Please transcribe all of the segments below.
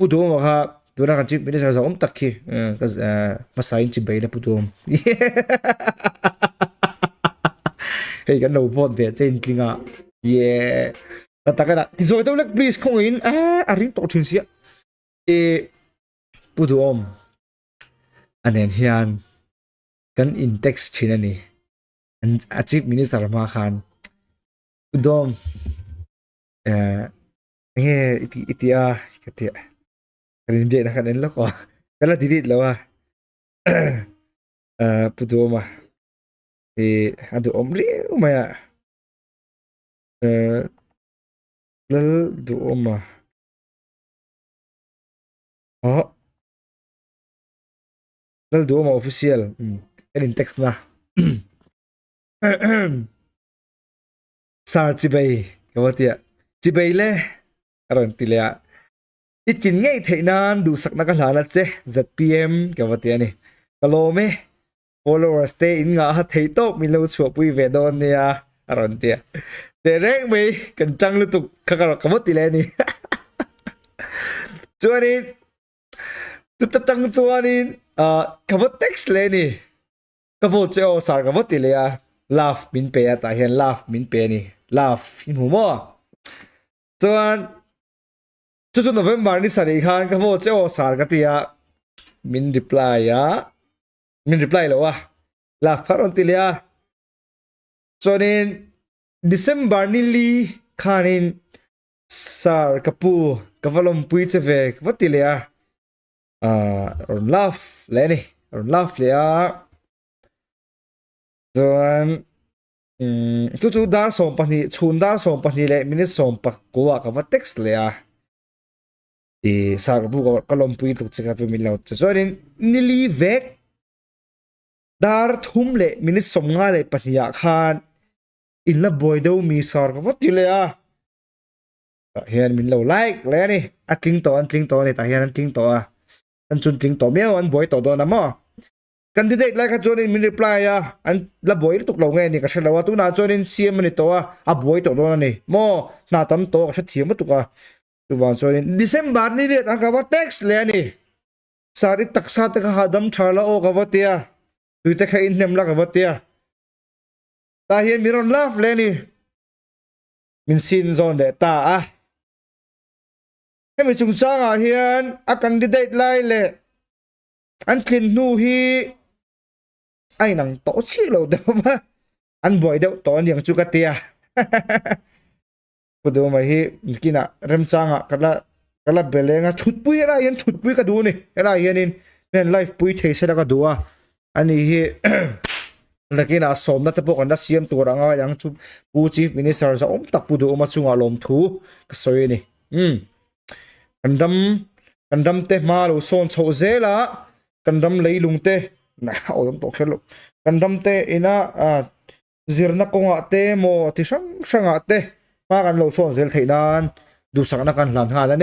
Pudom ha dura kan chip bilis sa om takhi eh, kas eh, masain chi baila pudom hey kan no von ve chen tlinga yeah, ta ta kana ti zoi tolak please khong in ah, a aring to thin sia e pudom anen hian kan index chin ani an chief minister ma khan pudom eh, eh iti iti a katia ันนเด็นะคันนี้แล้วก็กันละทีดิล้วะเอ่อปุ๊โอมาอออันตัอมริโอมาเอ่อแล้วอมาอ๋อแล้วตมาออฟฟิเชียลอืมเอ็นอินเท็กซ์นะสาร์จิเบย์ก็ว่าที่อะจิเบย์เล่อรันติเลีย tin ngay thấy nan du sắc na ka lana che zpm ka vati ani kalome followers te in nga thấy thei to mi lo chu pui ve don ne ya aron te te reng me kan chang lu tu kha ka ka moti le ni chuani tu ta chang chuani a ka vo text le ni ka vo che o sar ka voti le ya laugh min pe ta hian laugh min pe ni laugh in humor chuan chu chu november ni sani khan ka vo cheo sar cái tia min reply ya min reply lo wa la faron cho nên december ni li in sar kapu kavalom pui cheve vatilia a or laugh leni or laugh lia chuan chu chu dar som ni chhun dar som ni le minute som pa kuwa ka va text le a thì sao bu có lom pui tục chaka pe min lo cho so rin nili vek dar thum le min som nga le pathia khan in la boy do mi sar ko ti le a hian min lo like le ni a tling to an tling to ni ta hian an tling to a à? an chun tling to me an boy to do na ma candidate like a chonin min reply a an la boy tuk lo nge ni ka shalawa tu na chonin cm ni to a a boy to do na ni mo na tam to ka thiam tu ka tu van so in december ni ret ang kawa tax le ani sari taksa ta ka hadam thala o kawa tia tu ta kha in nem la kawa tia ta hian miron laf le ni min sin zon de ta a hemi chung changa hian a à candidate lai le an thlin nu hi ai nang tổ chi lo đâu ba an boy đâu tổ niang chu ka tia bu do mai hi kina rem changa kala à, chút bụi ra yan thutpui ka du ni era yan in men life pui thei se là du a ani hi lakina som na tapo kan siam tu ranga yang chu pu chief minister sa om tak pu du ma chunga lom thu cái soi nè, um cần kandam kandam te ma lo son chho zela kandam lei lung te na odam to cần đâm te ina à, zirna konga te mo thì sang sang sanga te hoa lâu lo son thầy đàn nan sáng sang na làm hlan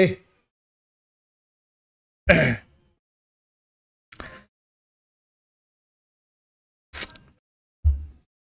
ha đi.